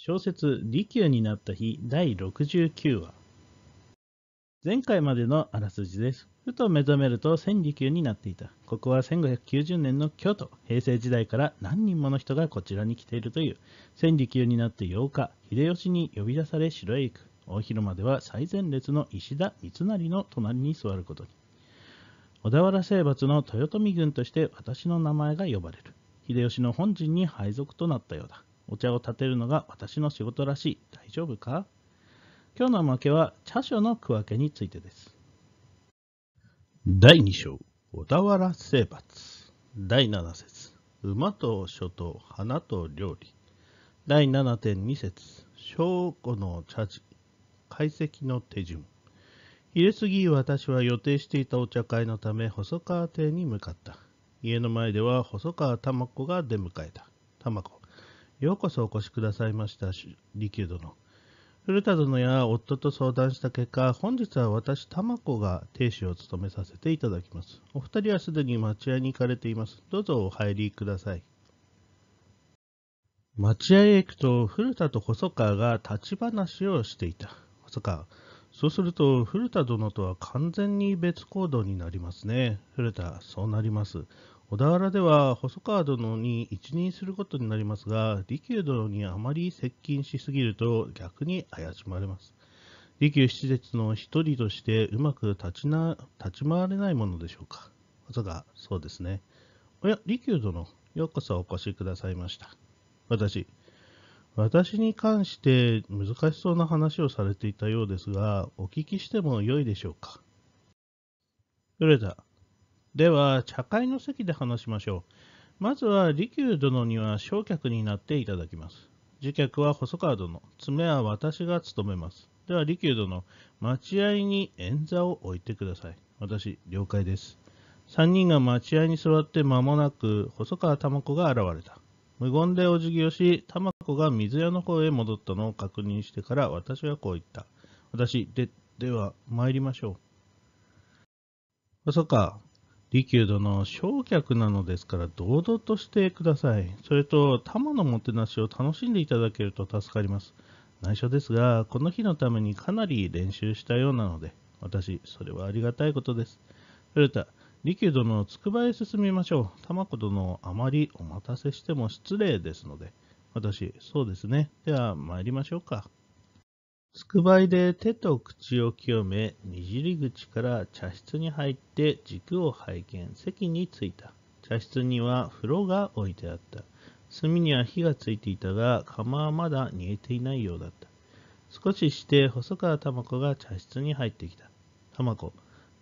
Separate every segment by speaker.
Speaker 1: 小説「利休になった日」第69話前回までのあらすじですふと目覚めると千利休になっていたここは1590年の京都平成時代から何人もの人がこちらに来ているという千利休になって8日秀吉に呼び出され城へ行く大広間では最前列の石田三成の隣に座ることに小田原征伐の豊臣軍として私の名前が呼ばれる秀吉の本陣に配属となったようだお茶を立てるのが私の仕事らしい。大丈夫か今日の負けは茶所の区分けについてです。第2章、小田原征伐。第7節、馬と書と花と料理。第7.2節、正午の茶事。解析の手順。昼過ぎ私は予定していたお茶会のため細川邸に向かった。家の前では細川玉子が出迎えた。玉子、ようこそお越しくださいました、利休殿。古田殿や夫と相談した結果、本日は私、玉子が亭主を務めさせていただきます。お二人はすでに町屋に行かれています。どうぞお入りください。町屋へ行くと、古田と細川が立ち話をしていた。細川、そうすると、古田殿とは完全に別行動になりますね。古田、そうなります。小田原では細川殿に一任することになりますが、利休殿にあまり接近しすぎると逆に怪しまれます。利休七節の一人としてうまく立ちな立ち回れないものでしょうか。まさか、そうですね。おや、利休殿、ようこそお越しくださいました。私、私に関して難しそうな話をされていたようですが、お聞きしても良いでしょうか。それはでは、茶会の席で話しましょう。まずは、利休殿には焼却になっていただきます。次客は細川殿、爪は私が務めます。では、利休殿、待合に円座を置いてください。私、了解です。3人が待合に座って間もなく、細川玉子が現れた。無言でお辞儀をし、玉子が水屋の方へ戻ったのを確認してから、私はこう言った。私、で、では、参りましょう。細川、利休殿、焼却なのですから堂々としてください。それと、玉のもてなしを楽しんでいただけると助かります。内緒ですが、この日のためにかなり練習したようなので、私、それはありがたいことです。古田、利休殿のつくばへ進みましょう。玉子殿、あまりお待たせしても失礼ですので。私、そうですね。では、参りましょうか。つくばいで手と口を清め、にじり口から茶室に入って軸を拝見、席に着いた。茶室には風呂が置いてあった。炭には火がついていたが、釜はまだ煮えていないようだった。少しして細川玉子が茶室に入ってきた。玉子、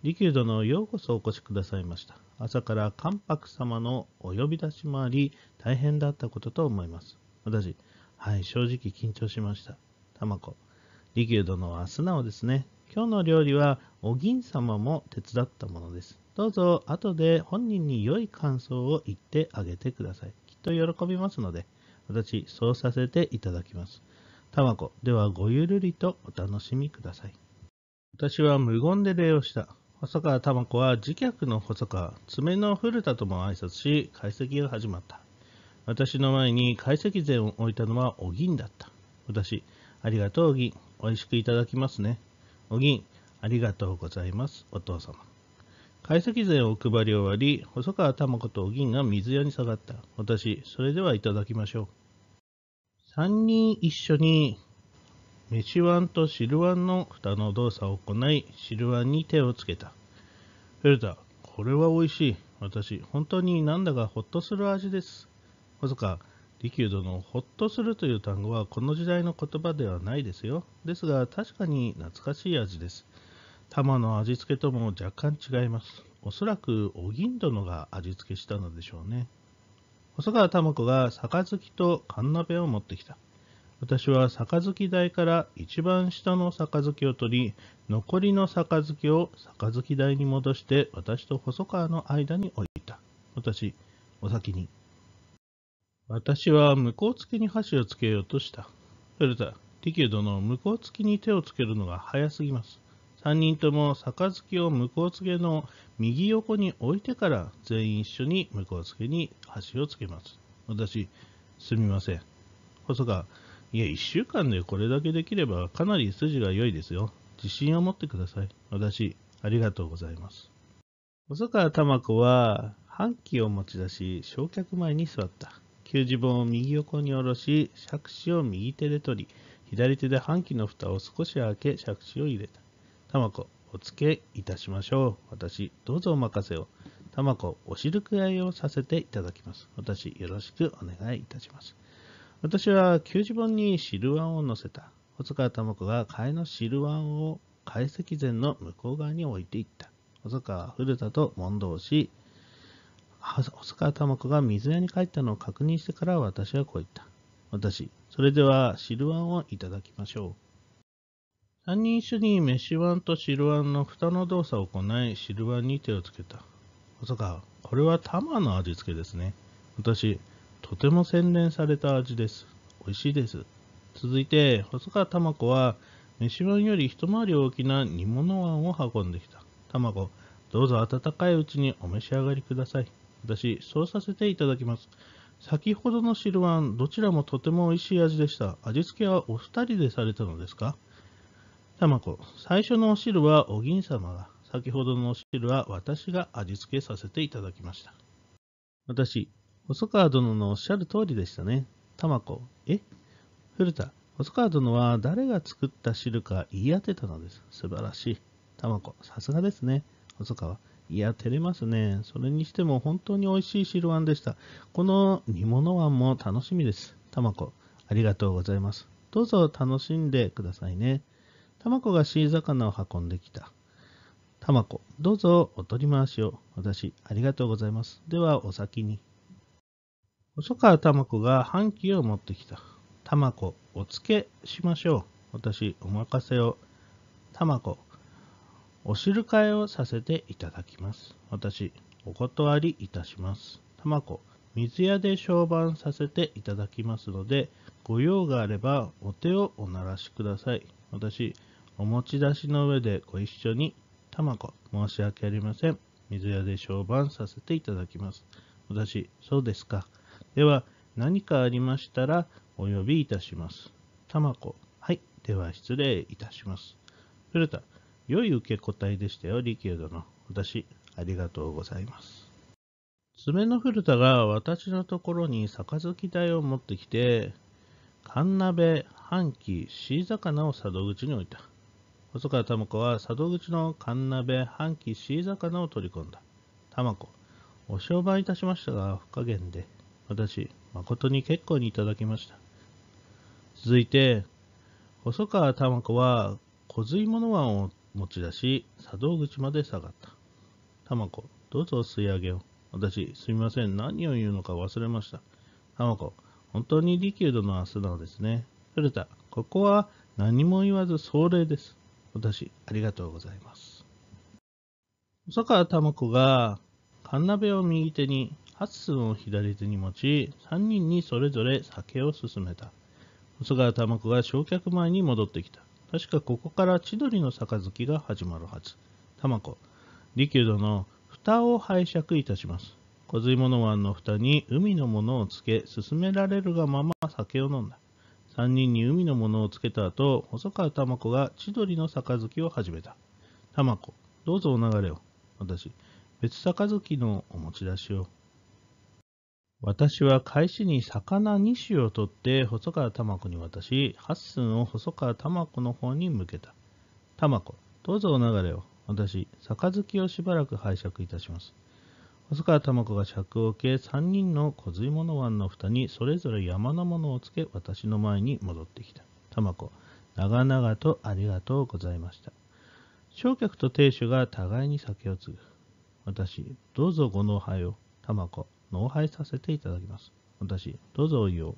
Speaker 1: 利休殿ようこそお越しくださいました。朝から関白様のお呼び出しもあり、大変だったことと思います。私、はい、正直緊張しました。玉子、利休殿は素直ですね。今日の料理はお銀様も手伝ったものです。どうぞ後で本人に良い感想を言ってあげてください。きっと喜びますので、私、そうさせていただきます。タまコ、ではごゆるりとお楽しみください。私は無言で礼をした。細川たまこは自客の細川、爪の古田とも挨拶し、解析が始まった。私の前に解析膳を置いたのはお銀だった。私、ありがとう銀。美味しくいただきますね。お銀、ありがとうございます。お父様。解析膳をお配り終わり、細川玉子とお銀が水屋に下がった。私、それではいただきましょう。3人一緒に、飯碗と汁碗の蓋の動作を行い、汁碗に手をつけた。フェルタ、これは美味しい。私、本当になんだかほっとする味です。細川、利休殿、ほっとするという単語はこの時代の言葉ではないですよ。ですが確かに懐かしい味です。玉の味付けとも若干違います。おそらくお銀殿が味付けしたのでしょうね。細川玉子が杯と缶鍋を持ってきた。私は杯台から一番下の杯を取り、残りの杯を杯台に戻して、私と細川の間に置いた。私、お先に。私は向こう付けに箸をつけようとした。それだ、ティキュー殿、向こう付きに手をつけるのが早すぎます。三人とも杯を向こう付けの右横に置いてから全員一緒に向こう付けに箸をつけます。私、すみません。細川、いや、一週間でこれだけできればかなり筋が良いですよ。自信を持ってください。私、ありがとうございます。細川玉子は、半旗を持ち出し、焼却前に座った。給仕本を右横に下ろし、杓子を右手で取り、左手で半旗の蓋を少し開け、杓子を入れた。玉子、お付けいたしましょう。私、どうぞお任せを。玉子、お汁くらいをさせていただきます。私、よろしくお願いいたします。私は、給仕本に汁碗を乗せた。細川玉子が替えの汁碗を解石前の向こう側に置いていった。細川古田と問答し、細川玉子が水屋に帰ったのを確認してから私はこう言った。私、それでは汁わんをいただきましょう。三人一緒に飯碗と汁わんの蓋の動作を行い、汁わんに手をつけた。細川、これは玉の味付けですね。私、とても洗練された味です。美味しいです。続いて、細川玉子は、飯碗より一回り大きな煮物んを運んできた。卵、どうぞ温かいうちにお召し上がりください。下し、そうさせていただきます。先ほどの汁ワどちらもとても美味しい味でした。味付けはお二人でされたのですか玉子、最初のお汁はお銀様が、先ほどのお汁は私が味付けさせていただきました。私、細川殿のおっしゃる通りでしたね。玉子、え古田、細川殿は誰が作った汁か言い当てたのです。素晴らしい。たまさすがですね。細川。いや、照れますね。それにしても本当に美味しい白あんでした。この煮物あんも楽しみです。たまこ、ありがとうございます。どうぞ楽しんでくださいね。たまこがシー魚を運んできた。たまこ、どうぞお取り回しを。私、ありがとうございます。では、お先に。細川たまこが半旗を持ってきた。たまこ、お付けしましょう。私、お任せを。たまこ、おるかえをさせていただきます。私、お断りいたします。たまこ、水屋で商売させていただきますので、ご用があればお手をおならしください。私、お持ち出しの上でご一緒に、たまこ、申し訳ありません。水屋で商売させていただきます。私、そうですか。では、何かありましたら、お呼びいたします。たまこ、はい、では失礼いたします。古田、良い受け答えでしたよ、リキ殿。ドの。私、ありがとうございます。爪の古田が私のところに杯台を持ってきて、缶鍋、半旗、シー魚を佐渡口に置いた。細川玉子は佐渡口の缶鍋、半旗、シー魚を取り込んだ。玉子、お商売いたしましたが、不加減で、私、誠に結構にいただきました。続いて、細川玉子は、小髄物湾を持ち出し、作動口まで下がった。たまこ、どうぞ吸い上げを。私、すみません。何を言うのか忘れました。たまこ、本当に利休殿は素直ですね。古田、ここは何も言わず壮麗です。私、ありがとうございます。川坂玉子が、カンナベを右手に、ハッスンを左手に持ち、3人にそれぞれ酒を勧めた。細川玉子が焼却前に戻ってきた。確かここから千鳥の杯が始まるはず。玉子、利休殿、蓋を拝借いたします。小水物湾の蓋に海のものをつけ、勧められるがまま酒を飲んだ。三人に海のものをつけた後、細川玉子が千鳥の杯を始めた。玉子、どうぞお流れを。私、別杯のお持ち出しを。私は返しに魚2種を取って細川玉子に渡し、八寸を細川玉子の方に向けた。玉子、どうぞお流れを。私、杯をしばらく拝借いたします。細川玉子が尺を受け、三人の小水物湾の蓋にそれぞれ山のものをつけ、私の前に戻ってきた。玉子、長々とありがとうございました。焼客と亭主が互いに酒を継ぐ。私、どうぞご納杯を。玉子、納拝させていただきます。私、どうぞお湯を。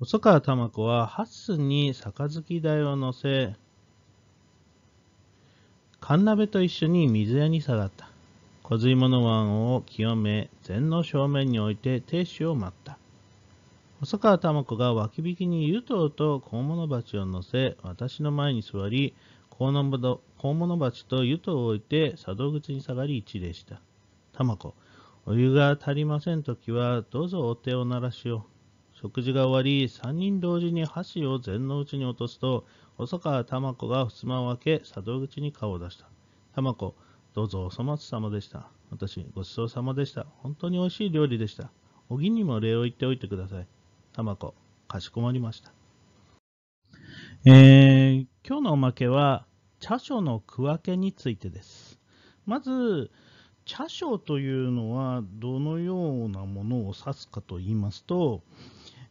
Speaker 1: 細川玉子は八寸に杯台を乗せ、缶鍋と一緒に水屋に下がった。小水物碗を清め、禅の正面に置いて亭主を待った。細川玉子が脇引きに湯頭と小物鉢を乗せ、私の前に座り、小物鉢と湯頭を置いて、茶道口に下がり一礼した。玉子、お湯が足りませんときは、どうぞお手を鳴らしを。食事が終わり、3人同時に箸を禅のうちに落とすと、細川玉子が襖を開け、佐渡口に顔を出した。玉子、どうぞお粗末様でした。私、ごちそうさまでした。本当に美味しい料理でした。おぎにも礼を言っておいてください。玉子、かしこまりました。えー、今日のおまけは、茶書の区分けについてです。まず、茶商というのはどのようなものを指すかと言いますと、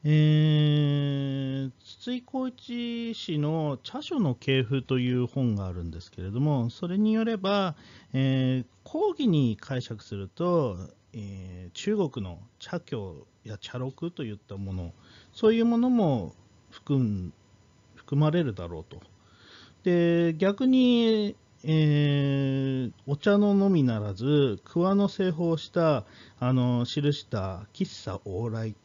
Speaker 1: えー、筒井浩一氏の「茶書の系譜」という本があるんですけれどもそれによれば、えー、講義に解釈すると、えー、中国の茶教や茶録といったものそういうものも含まれるだろうと。で逆にえー、お茶の飲みならず、桑の製法したあの記した喫茶往来、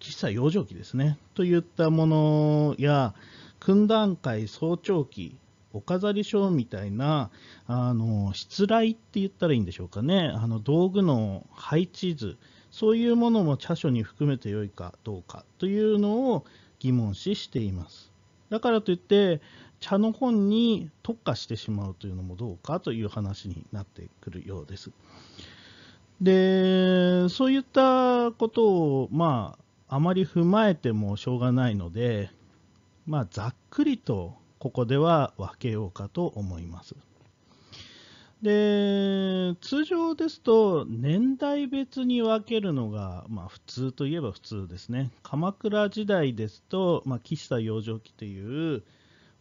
Speaker 1: 喫茶養生器ですね、といったものや、訓段階早朝期、お飾り賞みたいな、あの、失礼って言ったらいいんでしょうかね、あの道具の配置図、そういうものも茶書に含めてよいかどうかというのを疑問視しています。だからといって、茶の本に特化してしまうというのもどうかという話になってくるようです。で、そういったことを、まあ、あまり踏まえてもしょうがないので、まあ、ざっくりとここでは分けようかと思います。で通常ですと年代別に分けるのが、まあ、普通といえば普通ですね鎌倉時代ですと、まあ、岸田養生記という、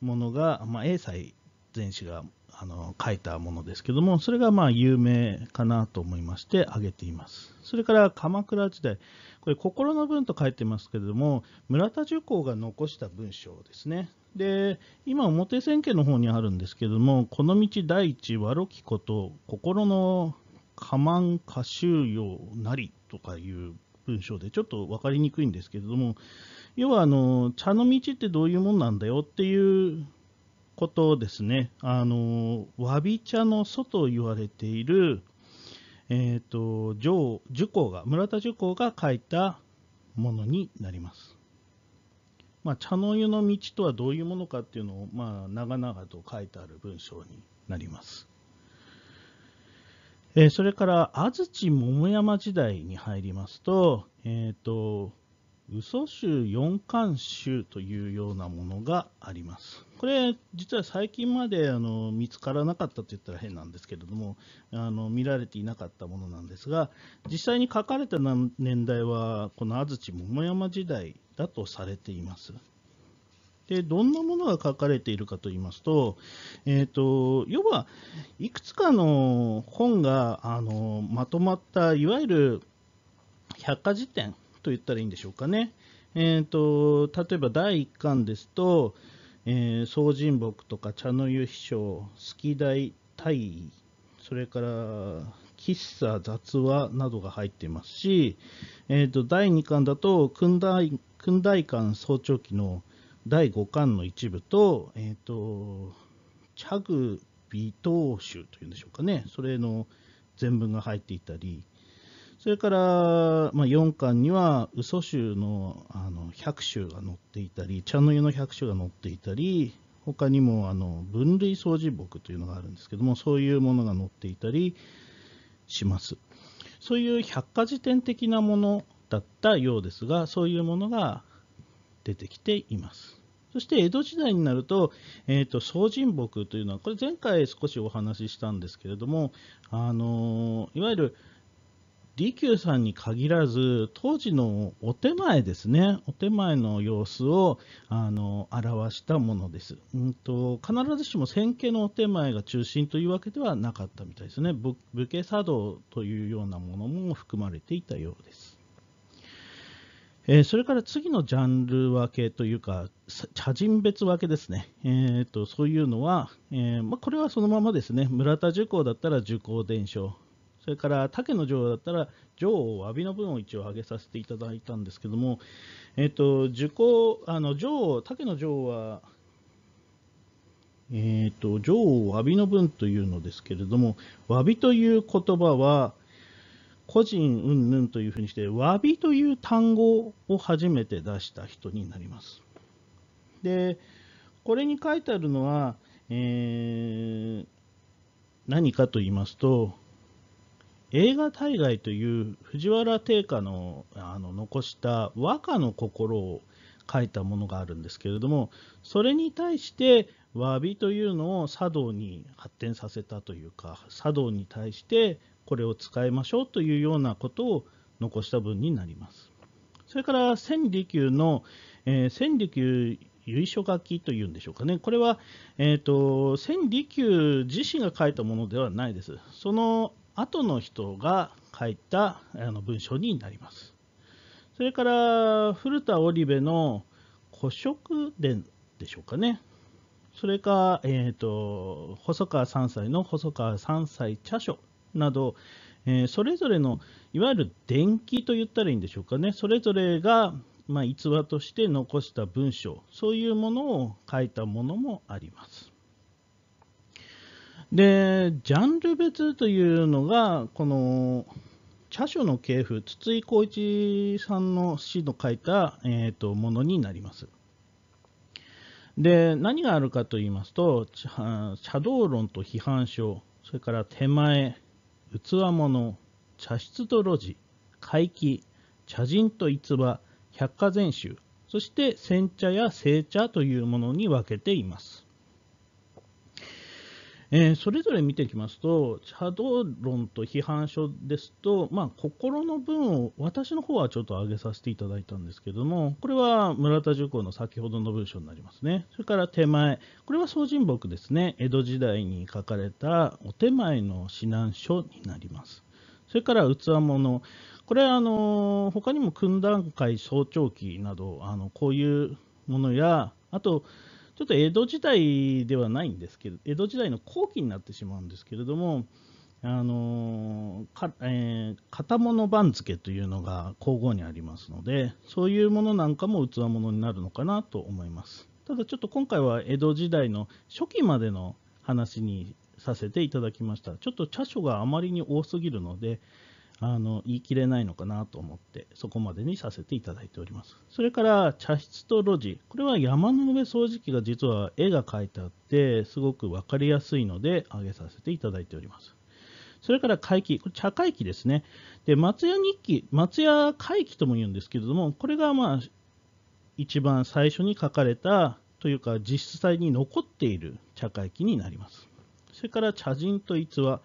Speaker 1: ものが、まあ、英才全史があの書いたものですけども、それがまあ有名かなと思いまして挙げています。それから鎌倉時代、これ心の文と書いてますけれども、村田重工が残した文章ですね。で、今表千家の方にあるんですけども、この道第一悪きこと、心の我慢歌集用なりとかいう文章でちょっと分かりにくいんですけれども要はあの茶の道ってどういうもんなんだよっていうことですねあのわび茶の祖と言われている、えーと、上受講が村田樹講が書いたものになります。まあ、茶の湯の道とはどういうものかっていうのを、まあ、長々と書いてある文章になります。えー、それから安土桃山時代に入りますと、えっ、ー、と、嘘集四巻集というようなものがあります。これ、実は最近まであの見つからなかったと言ったら変なんですけれども、あの見られていなかったものなんですが、実際に書かれた年代は、この安土桃山時代だとされています。でどんなものが書かれているかと言いますと、えーと、要はいくつかの本があのまとまったいわゆる百科事典と言ったらいいんでしょうかね。えーと、例えば第1巻ですと「えー、総人木」とか「茶の湯秘書」「好き大大」それから「喫茶雑話」などが入っていますし、えーと、第2巻だと「訓大訓大館早朝期の「第5巻の一部と、えっ、ー、と、チャグ・ビトー集というんでしょうかね、それの全文が入っていたり、それから、まあ、4巻には、嘘集のあの100集が載っていたり、茶の湯の100集が載っていたり、他にもあの分類掃除簿というのがあるんですけども、そういうものが載っていたりします。そういう百科事典的なものだったようですが、そういうものが出てきています。そして江戸時代になると、えーと、総人木というのは、これ前回少しお話ししたんですけれども、あのいわゆる利休さんに限らず、当時のお手前ですね、お手前の様子をあの表したものです、うんと。必ずしも千家のお手前が中心というわけではなかったみたいですね。武家茶道というようなものも含まれていたようです。えー、それから次のジャンル分けというか、茶人別分けですね、えーと、そういうのは、えー、まあ、これはそのままですね、村田受講だったら受講伝承、それから竹野王だったら女王、詫びの分を一応挙げさせていただいたんですけども、えーと、受講、あの女王、竹野王は、えーと、と女王、詫びの分というのですけれども、詫びという言葉は、個人云々というふうにして、詫びという単語を初めて出した人になります。で、これに書いてあるのは、えー、何かと言いますと、映画大概という藤原定家のあの残した和歌の心を書いたものがあるんですけれども、それに対して詫びというのを茶道に発展させたというか、茶道に対してこれを使いましょうというようなことを残した文になります。それから千里休の、えー、千里休由緒書きというんでしょうかね、これは、えーと、千里休自身が書いたものではないです。その後の人が書いたあの文章になります。それから古田織部の古色伝でしょうかね。それか、えーと、細川三歳の細川三歳茶書など、えー、それぞれのいわゆる伝記と言ったらいいんでしょうかねそれぞれが、まあ、逸話として残した文章そういうものを書いたものもあります。でジャンル別というのがこの茶書の系譜筒井浩一さんの詩の書いた、えーとものになります。で何があるかと言いますと茶道論と批判書それから手前器物、茶室と路地、怪奇、茶人と逸話、百科全集、そして煎茶や製茶というものに分けています。えー、それぞれ見ていきますと、茶道論と批判書ですと、まあ、心の分を私の方はちょっと上げさせていただいたんですけども、これは村田重工の先ほどの文章になりますね。それから手前、これは総人木ですね。江戸時代に書かれたお手前の指南書になります。それから器物、これはあの他にも訓段階早朝期など、あのこういうものや、あと、ちょっと江戸時代ではないんですけど、江戸時代の後期になってしまうんですけれども、あのかえー、片物番付というのが皇后にありますので、そういうものなんかも器物になるのかなと思います。ただちょっと今回は江戸時代の初期までの話にさせていただきました。ちょっと茶書があまりに多すぎるので、あの言い切れないのかなと思ってそこまでにさせていただいておりますそれから茶室と路地これは山の上掃除機が実は絵が描いてあってすごく分かりやすいので上げさせていただいておりますそれから会期、これ茶会期ですね。で、松屋日記、松屋会期とも言うんですけれども、これがまあ、一番最初に書かれたというか、実際に残っている茶会期になります。それから茶人と逸話。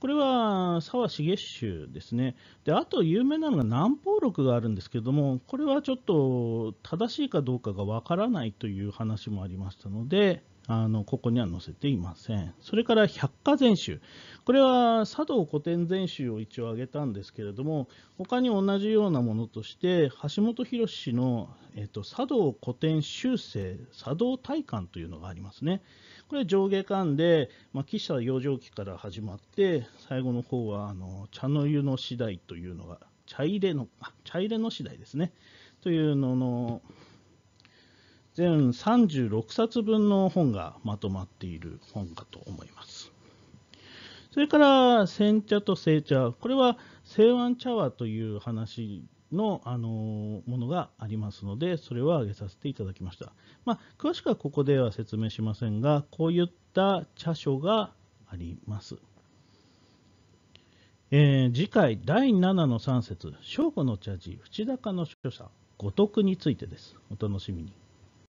Speaker 1: これは沢茂州ですね。で、あと有名なのが南方録があるんですけども、これはちょっと正しいかどうかがわからないという話もありましたので、あのここには載せていません。それから百科全集。これは茶道古典全集を一応挙げたんですけれども、他に同じようなものとして、橋本博氏の、えっと、茶道古典修正茶道体感というのがありますね。これ上下間で、まあ、汽車養生期から始まって、最後の方はあの茶の湯の次第というのが、茶入れの、あ茶入れの次第ですね。というのの、全36冊分の本がまとまっている本かと思います。それから、煎茶と製茶。これは、清和茶和という話の、あのものがありますので、それは挙げさせていただきました。まあ、詳しくはここでは説明しませんが、こういった茶書があります。えー、次回第7の3節、正午の茶事、淵高の著者、五徳についてです。お楽しみに。